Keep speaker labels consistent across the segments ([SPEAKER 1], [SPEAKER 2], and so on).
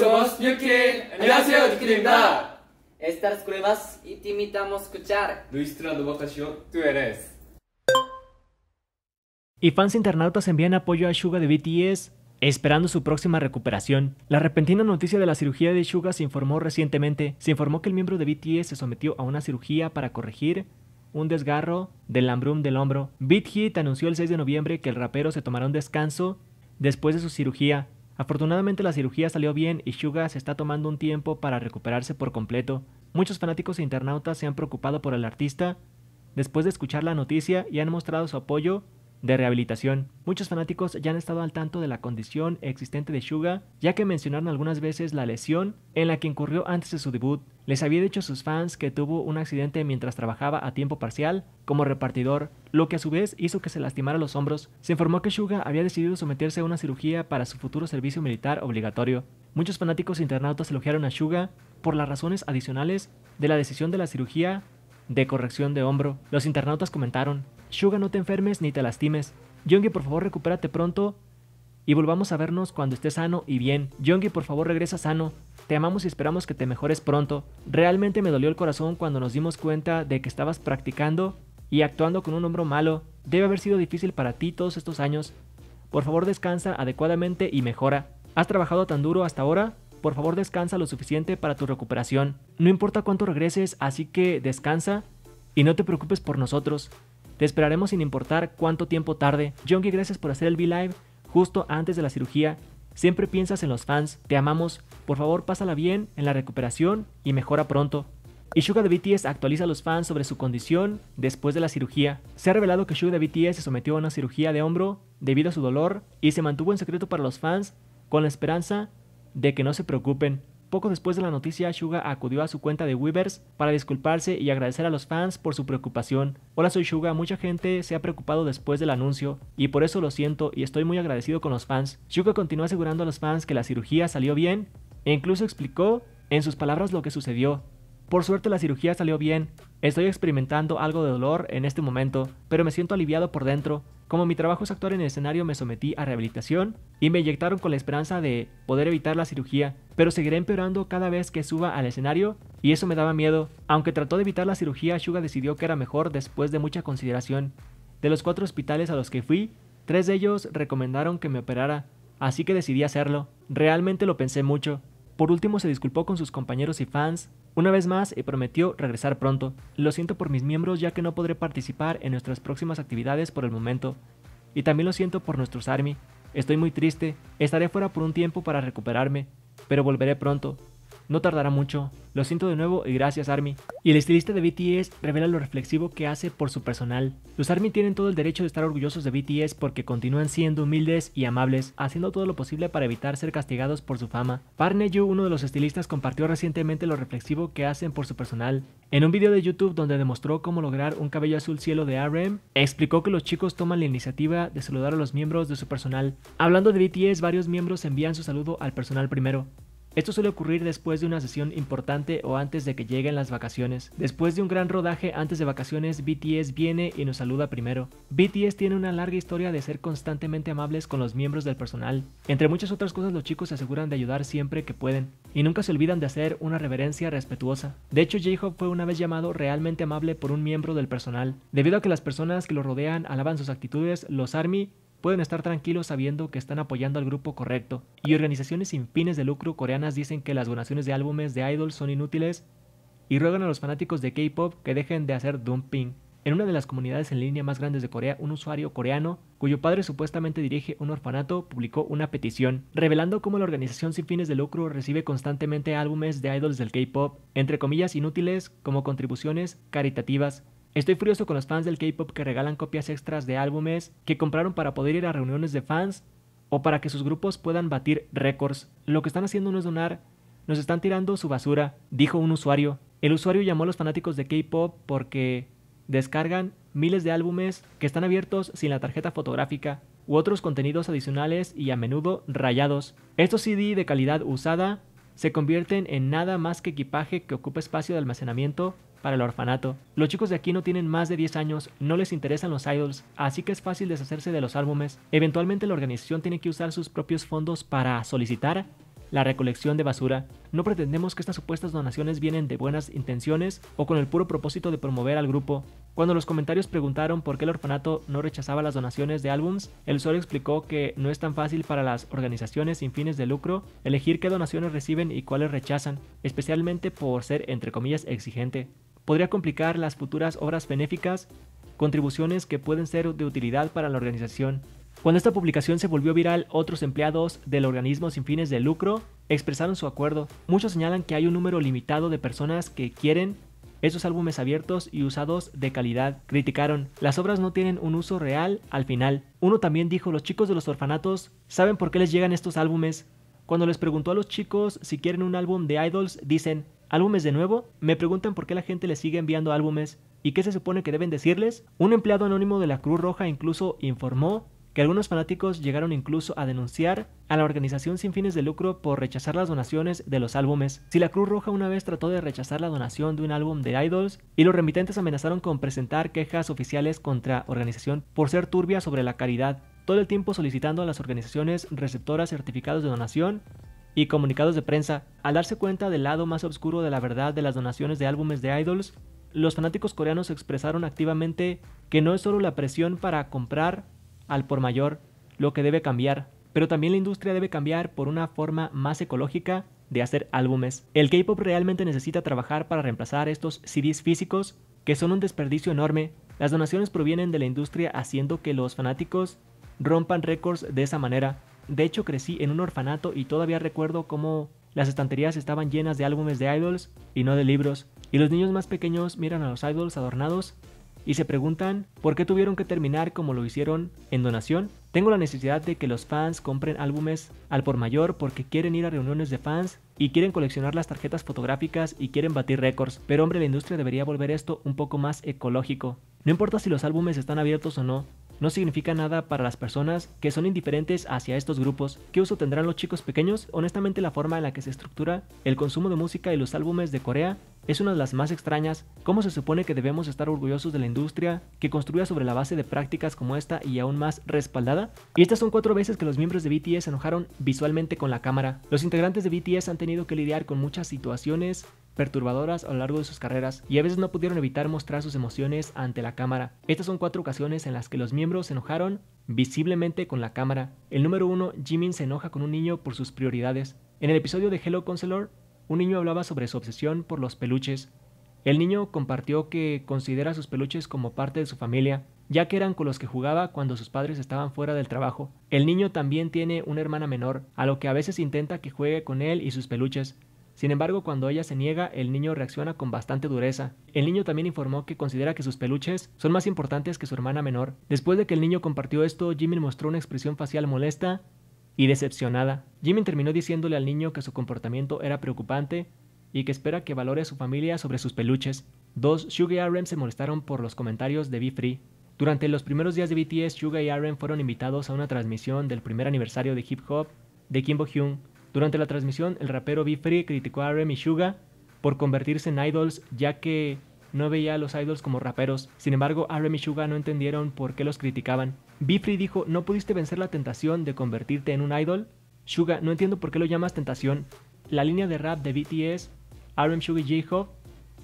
[SPEAKER 1] somos Yuki. Estas pruebas te invitamos escuchar. Tú eres. Y fans internautas envían apoyo a Suga de BTS Esperando su próxima recuperación, la repentina noticia de la cirugía de Suga se informó recientemente. Se informó que el miembro de BTS se sometió a una cirugía para corregir un desgarro del lambrum del hombro. Beat Hit anunció el 6 de noviembre que el rapero se tomará un descanso después de su cirugía. Afortunadamente la cirugía salió bien y Suga se está tomando un tiempo para recuperarse por completo. Muchos fanáticos e internautas se han preocupado por el artista después de escuchar la noticia y han mostrado su apoyo de rehabilitación. Muchos fanáticos ya han estado al tanto de la condición existente de Suga, ya que mencionaron algunas veces la lesión en la que incurrió antes de su debut. Les había dicho a sus fans que tuvo un accidente mientras trabajaba a tiempo parcial como repartidor, lo que a su vez hizo que se lastimara los hombros. Se informó que Suga había decidido someterse a una cirugía para su futuro servicio militar obligatorio. Muchos fanáticos internautas elogiaron a Suga por las razones adicionales de la decisión de la cirugía de corrección de hombro. Los internautas comentaron, Suga no te enfermes ni te lastimes. Yongi por favor recupérate pronto y volvamos a vernos cuando estés sano y bien. Yongi, por favor, regresa sano. Te amamos y esperamos que te mejores pronto. Realmente me dolió el corazón cuando nos dimos cuenta de que estabas practicando y actuando con un hombro malo. Debe haber sido difícil para ti todos estos años. Por favor, descansa adecuadamente y mejora. ¿Has trabajado tan duro hasta ahora? Por favor, descansa lo suficiente para tu recuperación. No importa cuánto regreses, así que descansa y no te preocupes por nosotros. Te esperaremos sin importar cuánto tiempo tarde. Jonky, gracias por hacer el V-Live justo antes de la cirugía, siempre piensas en los fans, te amamos, por favor pásala bien en la recuperación y mejora pronto. Y Suga de BTS actualiza a los fans sobre su condición después de la cirugía. Se ha revelado que Suga de BTS se sometió a una cirugía de hombro debido a su dolor y se mantuvo en secreto para los fans con la esperanza de que no se preocupen. Poco después de la noticia, Suga acudió a su cuenta de Weavers para disculparse y agradecer a los fans por su preocupación. Hola, soy Suga, mucha gente se ha preocupado después del anuncio y por eso lo siento y estoy muy agradecido con los fans. Suga continuó asegurando a los fans que la cirugía salió bien e incluso explicó en sus palabras lo que sucedió. Por suerte la cirugía salió bien, estoy experimentando algo de dolor en este momento, pero me siento aliviado por dentro. Como mi trabajo es actuar en el escenario me sometí a rehabilitación y me inyectaron con la esperanza de poder evitar la cirugía, pero seguiré empeorando cada vez que suba al escenario y eso me daba miedo. Aunque trató de evitar la cirugía, Shuga decidió que era mejor después de mucha consideración. De los cuatro hospitales a los que fui, tres de ellos recomendaron que me operara, así que decidí hacerlo. Realmente lo pensé mucho. Por último se disculpó con sus compañeros y fans una vez más, y eh, prometió regresar pronto. Lo siento por mis miembros ya que no podré participar en nuestras próximas actividades por el momento. Y también lo siento por nuestros ARMY. Estoy muy triste, estaré fuera por un tiempo para recuperarme, pero volveré pronto. No tardará mucho. Lo siento de nuevo y gracias Army. Y el estilista de BTS revela lo reflexivo que hace por su personal. Los Army tienen todo el derecho de estar orgullosos de BTS porque continúan siendo humildes y amables, haciendo todo lo posible para evitar ser castigados por su fama. Park uno de los estilistas, compartió recientemente lo reflexivo que hacen por su personal. En un video de YouTube donde demostró cómo lograr un cabello azul cielo de RM, explicó que los chicos toman la iniciativa de saludar a los miembros de su personal. Hablando de BTS, varios miembros envían su saludo al personal primero. Esto suele ocurrir después de una sesión importante o antes de que lleguen las vacaciones. Después de un gran rodaje antes de vacaciones, BTS viene y nos saluda primero. BTS tiene una larga historia de ser constantemente amables con los miembros del personal. Entre muchas otras cosas, los chicos se aseguran de ayudar siempre que pueden, y nunca se olvidan de hacer una reverencia respetuosa. De hecho, J-Hope fue una vez llamado realmente amable por un miembro del personal. Debido a que las personas que lo rodean alaban sus actitudes, los ARMY pueden estar tranquilos sabiendo que están apoyando al grupo correcto. Y organizaciones sin fines de lucro coreanas dicen que las donaciones de álbumes de idols son inútiles y ruegan a los fanáticos de K-pop que dejen de hacer dumping. En una de las comunidades en línea más grandes de Corea, un usuario coreano, cuyo padre supuestamente dirige un orfanato, publicó una petición, revelando cómo la organización sin fines de lucro recibe constantemente álbumes de idols del K-pop, entre comillas inútiles, como contribuciones caritativas, Estoy furioso con los fans del K-pop que regalan copias extras de álbumes que compraron para poder ir a reuniones de fans o para que sus grupos puedan batir récords. Lo que están haciendo no es donar, nos están tirando su basura, dijo un usuario. El usuario llamó a los fanáticos de K-pop porque descargan miles de álbumes que están abiertos sin la tarjeta fotográfica u otros contenidos adicionales y a menudo rayados. Estos CD de calidad usada se convierten en nada más que equipaje que ocupa espacio de almacenamiento para el orfanato. Los chicos de aquí no tienen más de 10 años, no les interesan los idols, así que es fácil deshacerse de los álbumes. Eventualmente la organización tiene que usar sus propios fondos para solicitar la recolección de basura. No pretendemos que estas supuestas donaciones vienen de buenas intenciones o con el puro propósito de promover al grupo. Cuando los comentarios preguntaron por qué el orfanato no rechazaba las donaciones de álbumes, el usuario explicó que no es tan fácil para las organizaciones sin fines de lucro elegir qué donaciones reciben y cuáles rechazan, especialmente por ser entre comillas exigente podría complicar las futuras obras benéficas, contribuciones que pueden ser de utilidad para la organización. Cuando esta publicación se volvió viral, otros empleados del organismo sin fines de lucro expresaron su acuerdo. Muchos señalan que hay un número limitado de personas que quieren esos álbumes abiertos y usados de calidad. Criticaron, las obras no tienen un uso real al final. Uno también dijo, los chicos de los orfanatos saben por qué les llegan estos álbumes. Cuando les preguntó a los chicos si quieren un álbum de idols, dicen, álbumes de nuevo, me preguntan por qué la gente les sigue enviando álbumes y qué se supone que deben decirles. Un empleado anónimo de la Cruz Roja incluso informó que algunos fanáticos llegaron incluso a denunciar a la organización sin fines de lucro por rechazar las donaciones de los álbumes. Si la Cruz Roja una vez trató de rechazar la donación de un álbum de Idols y los remitentes amenazaron con presentar quejas oficiales contra la organización por ser turbia sobre la caridad, todo el tiempo solicitando a las organizaciones receptoras certificados de donación y comunicados de prensa, al darse cuenta del lado más oscuro de la verdad de las donaciones de álbumes de idols, los fanáticos coreanos expresaron activamente que no es solo la presión para comprar al por mayor lo que debe cambiar, pero también la industria debe cambiar por una forma más ecológica de hacer álbumes. El K-pop realmente necesita trabajar para reemplazar estos CDs físicos que son un desperdicio enorme. Las donaciones provienen de la industria haciendo que los fanáticos rompan récords de esa manera. De hecho, crecí en un orfanato y todavía recuerdo cómo las estanterías estaban llenas de álbumes de idols y no de libros. Y los niños más pequeños miran a los idols adornados y se preguntan por qué tuvieron que terminar como lo hicieron en donación. Tengo la necesidad de que los fans compren álbumes al por mayor porque quieren ir a reuniones de fans y quieren coleccionar las tarjetas fotográficas y quieren batir récords. Pero hombre, la industria debería volver esto un poco más ecológico. No importa si los álbumes están abiertos o no, no significa nada para las personas que son indiferentes hacia estos grupos. ¿Qué uso tendrán los chicos pequeños? Honestamente la forma en la que se estructura el consumo de música y los álbumes de Corea es una de las más extrañas. ¿Cómo se supone que debemos estar orgullosos de la industria que construya sobre la base de prácticas como esta y aún más respaldada? Y estas son cuatro veces que los miembros de BTS se enojaron visualmente con la cámara. Los integrantes de BTS han tenido que lidiar con muchas situaciones perturbadoras a lo largo de sus carreras y a veces no pudieron evitar mostrar sus emociones ante la cámara. Estas son cuatro ocasiones en las que los miembros se enojaron visiblemente con la cámara. El número uno, Jimin se enoja con un niño por sus prioridades. En el episodio de Hello Counselor, un niño hablaba sobre su obsesión por los peluches. El niño compartió que considera sus peluches como parte de su familia, ya que eran con los que jugaba cuando sus padres estaban fuera del trabajo. El niño también tiene una hermana menor, a lo que a veces intenta que juegue con él y sus peluches, sin embargo, cuando ella se niega, el niño reacciona con bastante dureza. El niño también informó que considera que sus peluches son más importantes que su hermana menor. Después de que el niño compartió esto, Jimin mostró una expresión facial molesta y decepcionada. Jimin terminó diciéndole al niño que su comportamiento era preocupante y que espera que valore a su familia sobre sus peluches. Dos Suga y RM se molestaron por los comentarios de Be Free. Durante los primeros días de BTS, Suga y RM fueron invitados a una transmisión del primer aniversario de hip hop de Kimbo Hyun, durante la transmisión, el rapero B Free criticó a y Suga por convertirse en idols, ya que no veía a los idols como raperos. Sin embargo, RM y Suga no entendieron por qué los criticaban. B-Free dijo, no pudiste vencer la tentación de convertirte en un idol. Suga, no entiendo por qué lo llamas tentación. La línea de rap de BTS, RM Suga y J-Hope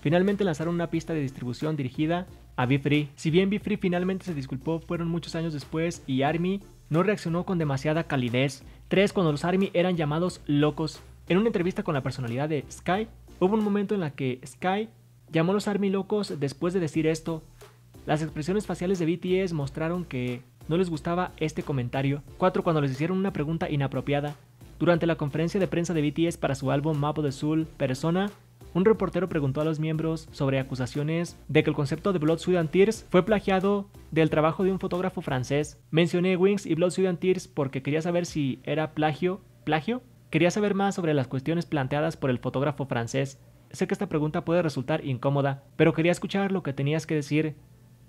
[SPEAKER 1] finalmente lanzaron una pista de distribución dirigida a B-Free. Si bien B-Free finalmente se disculpó, fueron muchos años después y ARMY no reaccionó con demasiada calidez. 3. cuando los Army eran llamados locos. En una entrevista con la personalidad de Sky, hubo un momento en la que Sky llamó a los Army locos después de decir esto. Las expresiones faciales de BTS mostraron que no les gustaba este comentario. 4. Cuando les hicieron una pregunta inapropiada. Durante la conferencia de prensa de BTS para su álbum Mapo de Soul, Persona, un reportero preguntó a los miembros sobre acusaciones de que el concepto de Blood, Sweat Tears fue plagiado del trabajo de un fotógrafo francés. Mencioné Wings y Blood, Sweat Tears porque quería saber si era plagio, plagio. Quería saber más sobre las cuestiones planteadas por el fotógrafo francés. Sé que esta pregunta puede resultar incómoda, pero quería escuchar lo que tenías que decir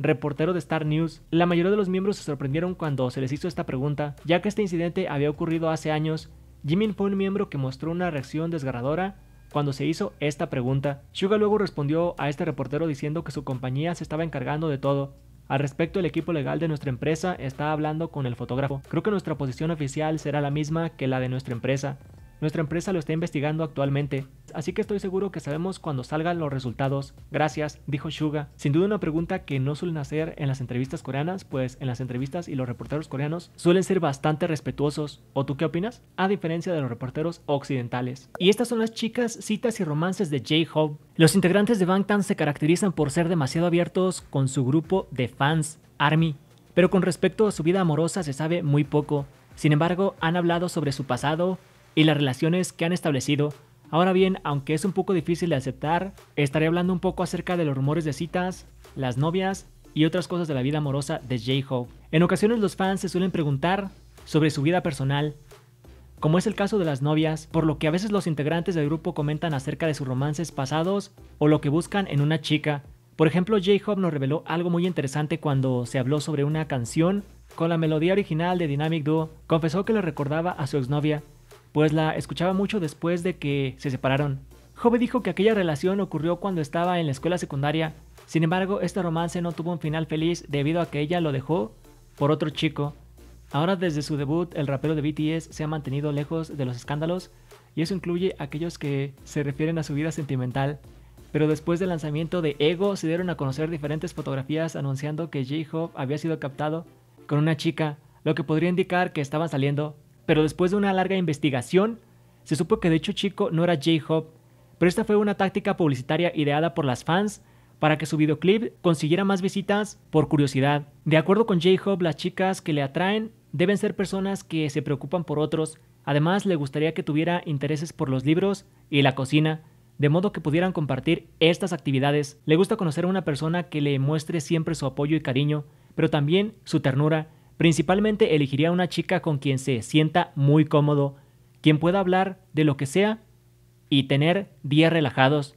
[SPEAKER 1] reportero de Star News, la mayoría de los miembros se sorprendieron cuando se les hizo esta pregunta, ya que este incidente había ocurrido hace años. Jimin fue un miembro que mostró una reacción desgarradora cuando se hizo esta pregunta, Suga luego respondió a este reportero diciendo que su compañía se estaba encargando de todo. Al respecto, el equipo legal de nuestra empresa está hablando con el fotógrafo. Creo que nuestra posición oficial será la misma que la de nuestra empresa. Nuestra empresa lo está investigando actualmente, así que estoy seguro que sabemos cuando salgan los resultados. Gracias, dijo Suga. Sin duda una pregunta que no suelen hacer en las entrevistas coreanas, pues en las entrevistas y los reporteros coreanos suelen ser bastante respetuosos. ¿O tú qué opinas? A diferencia de los reporteros occidentales. Y estas son las chicas, citas y romances de J-Hope. Los integrantes de Bangtan se caracterizan por ser demasiado abiertos con su grupo de fans, ARMY. Pero con respecto a su vida amorosa se sabe muy poco. Sin embargo, han hablado sobre su pasado, y las relaciones que han establecido. Ahora bien, aunque es un poco difícil de aceptar, estaré hablando un poco acerca de los rumores de citas, las novias y otras cosas de la vida amorosa de J-Hope. En ocasiones los fans se suelen preguntar sobre su vida personal, como es el caso de las novias, por lo que a veces los integrantes del grupo comentan acerca de sus romances pasados o lo que buscan en una chica. Por ejemplo, J-Hope nos reveló algo muy interesante cuando se habló sobre una canción con la melodía original de Dynamic Duo. Confesó que le recordaba a su exnovia, pues la escuchaba mucho después de que se separaron. Jove dijo que aquella relación ocurrió cuando estaba en la escuela secundaria, sin embargo este romance no tuvo un final feliz debido a que ella lo dejó por otro chico. Ahora desde su debut el rapero de BTS se ha mantenido lejos de los escándalos y eso incluye aquellos que se refieren a su vida sentimental. Pero después del lanzamiento de Ego se dieron a conocer diferentes fotografías anunciando que J-Hope había sido captado con una chica, lo que podría indicar que estaban saliendo, pero después de una larga investigación, se supo que de hecho Chico no era J-Hop, pero esta fue una táctica publicitaria ideada por las fans para que su videoclip consiguiera más visitas por curiosidad. De acuerdo con J-Hop, las chicas que le atraen deben ser personas que se preocupan por otros, además le gustaría que tuviera intereses por los libros y la cocina, de modo que pudieran compartir estas actividades. Le gusta conocer a una persona que le muestre siempre su apoyo y cariño, pero también su ternura, Principalmente elegiría una chica con quien se sienta muy cómodo, quien pueda hablar de lo que sea y tener días relajados